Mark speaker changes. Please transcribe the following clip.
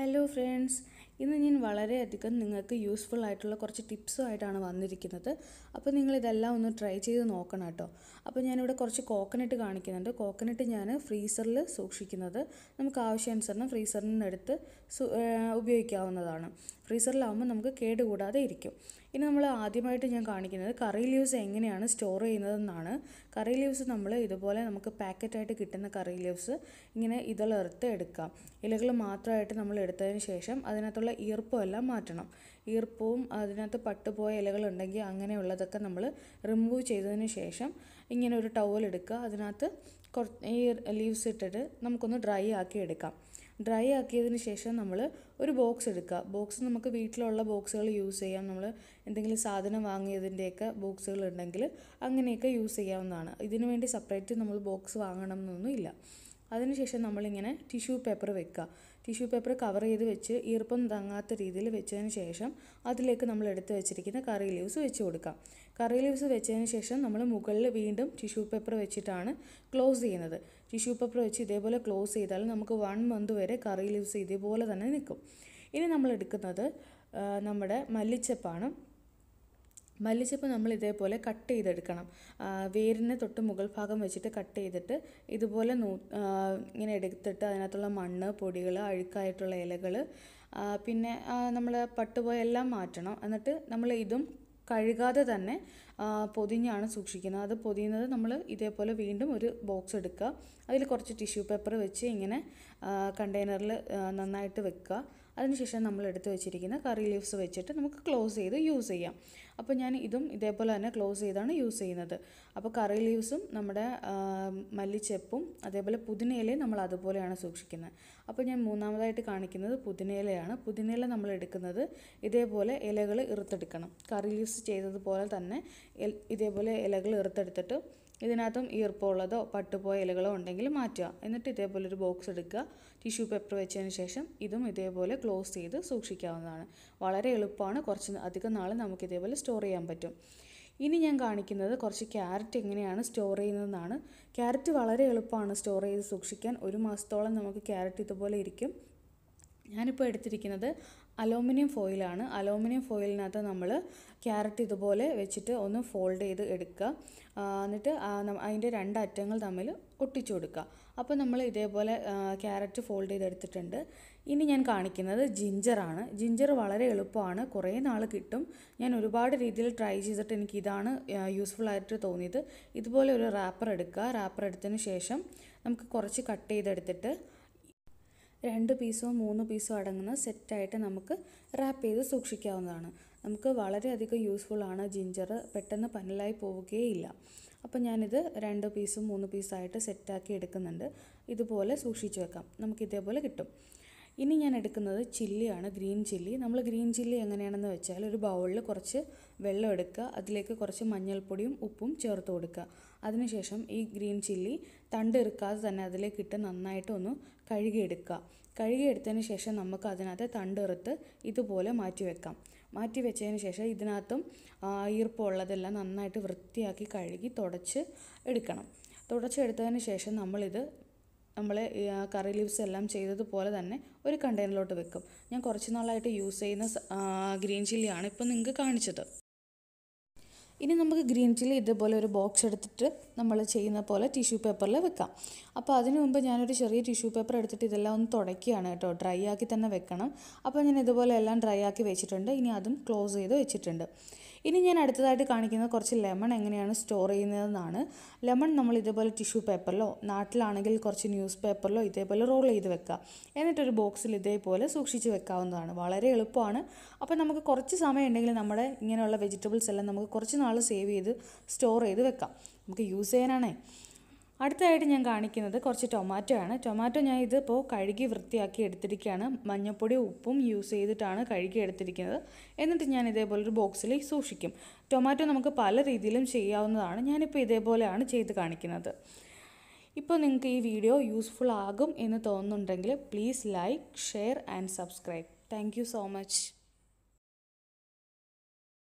Speaker 1: hello friends ഇന്ന് ഞാൻ വളരെയധികം നിങ്ങൾക്ക് യൂസ്ഫുൾ ആയിട്ടുള്ള കുറച്ച് ടിപ്സും ആയിട്ടാണ് വന്നിരിക്കുന്നത് അപ്പോൾ നിങ്ങൾ ഇതെല്ലാം ഒന്ന് ട്രൈ ചെയ്ത് നോക്കണം കേട്ടോ അപ്പോൾ ഞാനിവിടെ കുറച്ച് കോക്കനട്ട് കാണിക്കുന്നുണ്ട് കോക്കനട്ട് ഞാൻ ഫ്രീസറിൽ സൂക്ഷിക്കുന്നത് നമുക്ക് ആവശ്യാനുസരണം ഫ്രീസറിൽ നിന്ന് എടുത്ത് ഉപയോഗിക്കാവുന്നതാണ് ഫ്രീസറിലാവുമ്പോൾ നമുക്ക് കേടുകൂടാതെ ഇരിക്കും ഇനി നമ്മൾ ആദ്യമായിട്ട് ഞാൻ കാണിക്കുന്നത് കറി ലീവ്സ് എങ്ങനെയാണ് സ്റ്റോർ ചെയ്യുന്നതെന്നാണ് കറി ലീവ്സ് നമ്മൾ ഇതുപോലെ നമുക്ക് പാക്കറ്റായിട്ട് കിട്ടുന്ന കറി ലീവ്സ് ഇങ്ങനെ ഇതളർത്ത് എടുക്കാം ഇലകൾ മാത്രമായിട്ട് നമ്മൾ എടുത്തതിന് ശേഷം അതിനകത്തുള്ള ഈർപ്പമെല്ലാം മാറ്റണം ഈർപ്പവും അതിനകത്ത് പട്ടുപോയ ഇലകളുണ്ടെങ്കിൽ അങ്ങനെയുള്ളതൊക്കെ നമ്മൾ റിമൂവ് ചെയ്തതിന് ശേഷം ഇങ്ങനെ ഒരു ടവൽ എടുക്കുക അതിനകത്ത് കുറച്ച് ഈ ലീവ്സ് ഇട്ടിട്ട് നമുക്കൊന്ന് ഡ്രൈ ആക്കി എടുക്കാം ഡ്രൈ ആക്കിയതിന് ശേഷം നമ്മൾ ഒരു ബോക്സ് എടുക്കുക ബോക്സ് നമുക്ക് വീട്ടിലുള്ള ബോക്സുകൾ യൂസ് ചെയ്യാം നമ്മൾ എന്തെങ്കിലും സാധനം വാങ്ങിയതിൻ്റെയൊക്കെ ബോക്സുകൾ ഉണ്ടെങ്കിൽ അങ്ങനെയൊക്കെ യൂസ് ചെയ്യാവുന്നതാണ് ഇതിനു വേണ്ടി സെപ്പറേറ്റ് നമ്മൾ ബോക്സ് വാങ്ങണം എന്നൊന്നുമില്ല അതിനുശേഷം നമ്മളിങ്ങനെ ടിഷ്യൂ പേപ്പർ വെക്കുക ടിഷ്യൂ പേപ്പർ കവർ ചെയ്ത് വെച്ച് ഈർപ്പം തങ്ങാത്ത രീതിയിൽ വെച്ചതിന് ശേഷം അതിലേക്ക് നമ്മൾ എടുത്ത് വെച്ചിരിക്കുന്ന കറി ലീവ്സ് വെച്ച് കൊടുക്കാം കറി ലീവ്സ് വെച്ചതിന് ശേഷം നമ്മൾ മുകളിൽ വീണ്ടും ടിഷ്യൂ പേപ്പർ വെച്ചിട്ടാണ് ക്ലോസ് ചെയ്യുന്നത് ടിഷ്യൂ പേപ്പർ വെച്ച് ഇതേപോലെ ക്ലോസ് ചെയ്താൽ നമുക്ക് വൺ മന്ത് വരെ കറി ലീവ്സ് ഇതേപോലെ തന്നെ നിൽക്കും ഇനി നമ്മൾ എടുക്കുന്നത് നമ്മുടെ മല്ലിച്ചപ്പാണ് മല്ലിച്ചപ്പ് നമ്മൾ ഇതേപോലെ കട്ട് ചെയ്തെടുക്കണം വേരിനെ തൊട്ട് മുകൾ ഭാഗം വെച്ചിട്ട് കട്ട് ചെയ്തിട്ട് ഇതുപോലെ നൂ ഇങ്ങനെ എടുത്തിട്ട് അതിനകത്തുള്ള മണ്ണ് പൊടികൾ അഴുക്കായിട്ടുള്ള ഇലകൾ പിന്നെ നമ്മൾ പട്ടുപോയെല്ലാം മാറ്റണം എന്നിട്ട് നമ്മൾ ഇതും കഴുകാതെ തന്നെ പൊതിഞ്ഞാണ് സൂക്ഷിക്കുന്നത് അത് പൊതിയുന്നത് നമ്മൾ ഇതേപോലെ വീണ്ടും ഒരു ബോക്സ് എടുക്കുക അതിൽ കുറച്ച് ടിഷ്യൂ പേപ്പർ വെച്ച് ഇങ്ങനെ കണ്ടെയ്നറിൽ നന്നായിട്ട് വെക്കുക അതിനുശേഷം നമ്മൾ എടുത്തു വെച്ചിരിക്കുന്ന കറി ലീവ്സ് വെച്ചിട്ട് നമുക്ക് ക്ലോസ് ചെയ്ത് യൂസ് ചെയ്യാം അപ്പോൾ ഞാൻ ഇതും ഇതേപോലെ തന്നെ ക്ലോസ് ചെയ്താണ് യൂസ് ചെയ്യുന്നത് അപ്പോൾ കറി ലീവ്സും നമ്മുടെ മല്ലിച്ചെപ്പും അതേപോലെ പുതിനയിലയും നമ്മൾ അതുപോലെയാണ് സൂക്ഷിക്കുന്നത് അപ്പോൾ ഞാൻ മൂന്നാമതായിട്ട് കാണിക്കുന്നത് പുതിനയിലയാണ് പുതിനയില നമ്മൾ എടുക്കുന്നത് ഇതേപോലെ ഇലകൾ ഇറുത്തെടുക്കണം കറി ലീവ്സ് ചെയ്തതുപോലെ തന്നെ ഇതേപോലെ ഇലകൾ ഇറുത്തെടുത്തിട്ട് ഇതിനകത്തും ഈർപ്പമുള്ളതോ പട്ടുപോയ ഇലകളോ ഉണ്ടെങ്കിൽ മാറ്റുക എന്നിട്ട് ഇതേപോലെ ഒരു ബോക്സ് എടുക്കുക ടിഷ്യൂ പേപ്പർ വെച്ചതിന് ശേഷം ഇതും ഇതേപോലെ ക്ലോസ് ചെയ്ത് സൂക്ഷിക്കാവുന്നതാണ് വളരെ എളുപ്പമാണ് കുറച്ച് അധികം നാൾ നമുക്ക് ഇതേപോലെ സ്റ്റോർ ചെയ്യാൻ പറ്റും ഇനി ഞാൻ കാണിക്കുന്നത് കുറച്ച് ക്യാരറ്റ് എങ്ങനെയാണ് സ്റ്റോർ ചെയ്യുന്നതെന്നാണ് ക്യാരറ്റ് വളരെ എളുപ്പമാണ് സ്റ്റോർ ചെയ്ത് സൂക്ഷിക്കാൻ ഒരു മാസത്തോളം നമുക്ക് ക്യാരറ്റ് ഇതുപോലെ ഇരിക്കും ഞാനിപ്പോൾ എടുത്തിരിക്കുന്നത് അലോമിനിയം ഫോയിലാണ് അലോമിനിയം ഫോയിലിനകത്ത് നമ്മൾ ക്യാരറ്റ് ഇതുപോലെ വെച്ചിട്ട് ഒന്ന് ഫോൾഡ് ചെയ്ത് എടുക്കുക എന്നിട്ട് അതിൻ്റെ രണ്ട് അറ്റങ്ങൾ തമ്മിൽ ഒട്ടിച്ചു കൊടുക്കുക അപ്പോൾ നമ്മൾ ഇതേപോലെ ക്യാരറ്റ് ഫോൾഡ് ചെയ്തെടുത്തിട്ടുണ്ട് ഇനി ഞാൻ കാണിക്കുന്നത് ജിഞ്ചറാണ് ജിഞ്ചർ വളരെ എളുപ്പമാണ് കുറേ നാൾ കിട്ടും ഞാൻ ഒരുപാട് രീതിയിൽ ട്രൈ ചെയ്തിട്ട് എനിക്ക് ഇതാണ് യൂസ്ഫുൾ ആയിട്ട് തോന്നിയത് ഇതുപോലെ ഒരു റാപ്പർ എടുക്കുക റാപ്പർ എടുത്തതിന് ശേഷം നമുക്ക് കുറച്ച് കട്ട് ചെയ്തെടുത്തിട്ട് രണ്ട് പീസോ മൂന്ന് പീസോ അടങ്ങുന്ന സെറ്റായിട്ട് നമുക്ക് റാപ്പ് ചെയ്ത് സൂക്ഷിക്കാവുന്നതാണ് നമുക്ക് വളരെയധികം യൂസ്ഫുള്ളാണ് ജിഞ്ചർ പെട്ടെന്ന് പന്നലായി പോവുകയില്ല അപ്പോൾ ഞാനിത് രണ്ട് പീസും മൂന്ന് പീസായിട്ട് സെറ്റാക്കി എടുക്കുന്നുണ്ട് ഇതുപോലെ സൂക്ഷിച്ചു വെക്കാം നമുക്ക് ഇതേപോലെ കിട്ടും ഇനി ഞാൻ എടുക്കുന്നത് ചില്ലിയാണ് ഗ്രീൻ ചില്ലി നമ്മൾ ഗ്രീൻ ചില്ലി എങ്ങനെയാണെന്ന് വെച്ചാൽ ഒരു ബൗളിൽ കുറച്ച് വെള്ളം എടുക്കുക അതിലേക്ക് കുറച്ച് മഞ്ഞൾപ്പൊടിയും ഉപ്പും ചേർത്ത് കൊടുക്കുക അതിനുശേഷം ഈ ഗ്രീൻ ചില്ലി തണ്ടെറുക്കാതെ തന്നെ അതിലേക്കിട്ട് നന്നായിട്ട് ഒന്ന് കഴുകിയെടുക്കുക കഴുകിയെടുത്തതിന് ശേഷം നമുക്ക് അതിനകത്ത് തണ്ടെറുത്ത് ഇതുപോലെ മാറ്റി വെക്കാം മാറ്റി വെച്ചതിന് ശേഷം ഇതിനകത്തും ഈർപ്പമുള്ളതെല്ലാം നന്നായിട്ട് വൃത്തിയാക്കി കഴുകി തുടച്ച് എടുക്കണം തുടച്ചെടുത്തതിന് ശേഷം നമ്മളിത് നമ്മൾ കറി ലീവ്സ് എല്ലാം ചെയ്തതുപോലെ തന്നെ ഒരു കണ്ടെയ്നറിലോട്ട് വെക്കും ഞാൻ കുറച്ച് നാളായിട്ട് യൂസ് ചെയ്യുന്ന ഗ്രീൻ ചില്ലിയാണ് ഇപ്പം നിങ്ങൾക്ക് കാണിച്ചത് ഇനി നമുക്ക് ഗ്രീൻ ചില്ലി ഇതുപോലെ ഒരു ബോക്സ് എടുത്തിട്ട് നമ്മൾ ചെയ്യുന്ന പോലെ ടിഷ്യൂ പേപ്പറിൽ വെക്കാം അപ്പോൾ അതിന് മുമ്പ് ഞാനൊരു ചെറിയ ടിഷ്യൂ പേപ്പർ എടുത്തിട്ട് ഇതെല്ലാം ഒന്ന് തുടയ്ക്കുകയാണ് കേട്ടോ ഡ്രൈ ആക്കി തന്നെ വെക്കണം അപ്പോൾ ഞാൻ ഇതുപോലെ എല്ലാം ഡ്രൈ ആക്കി വെച്ചിട്ടുണ്ട് ഇനി അതും ക്ലോസ് ചെയ്ത് വെച്ചിട്ടുണ്ട് ഇനി ഞാൻ അടുത്തതായിട്ട് കാണിക്കുന്നത് കുറച്ച് ലെമൺ എങ്ങനെയാണ് സ്റ്റോർ ചെയ്യുന്നതെന്നാണ് ലെമൺ നമ്മൾ ഇതേപോലെ ടിഷ്യൂ പേപ്പറിലോ നാട്ടിലാണെങ്കിൽ കുറച്ച് ന്യൂസ് പേപ്പറിലോ ഇതേപോലെ റോൾ ചെയ്ത് വെക്കുക എന്നിട്ടൊരു ബോക്സിൽ ഇതേപോലെ സൂക്ഷിച്ച് വെക്കാവുന്നതാണ് വളരെ എളുപ്പമാണ് അപ്പോൾ നമുക്ക് കുറച്ച് സമയം ഉണ്ടെങ്കിൽ നമ്മുടെ ഇങ്ങനെയുള്ള വെജിറ്റബിൾസ് എല്ലാം നമുക്ക് കുറച്ച് നാൾ സേവ് ചെയ്ത് സ്റ്റോർ ചെയ്ത് വെക്കാം നമുക്ക് യൂസ് ചെയ്യാനാണേ അടുത്തതായിട്ട് ഞാൻ കാണിക്കുന്നത് കുറച്ച് ടൊമാറ്റോ ആണ് ടൊമാറ്റോ ഞാൻ ഇതിപ്പോൾ കഴുകി വൃത്തിയാക്കി എടുത്തിരിക്കുകയാണ് മഞ്ഞൾപ്പൊടി ഉപ്പും യൂസ് ചെയ്തിട്ടാണ് കഴുകി എടുത്തിരിക്കുന്നത് എന്നിട്ട് ഞാൻ ഇതേപോലൊരു ബോക്സിൽ സൂക്ഷിക്കും ടൊമാറ്റോ നമുക്ക് പല രീതിയിലും ചെയ്യാവുന്നതാണ് ഞാനിപ്പോൾ ഇതേപോലെയാണ് ചെയ്ത് കാണിക്കുന്നത് ഇപ്പോൾ നിങ്ങൾക്ക് ഈ വീഡിയോ യൂസ്ഫുൾ ആകും എന്ന് തോന്നുന്നുണ്ടെങ്കിൽ please like share and subscribe thank so much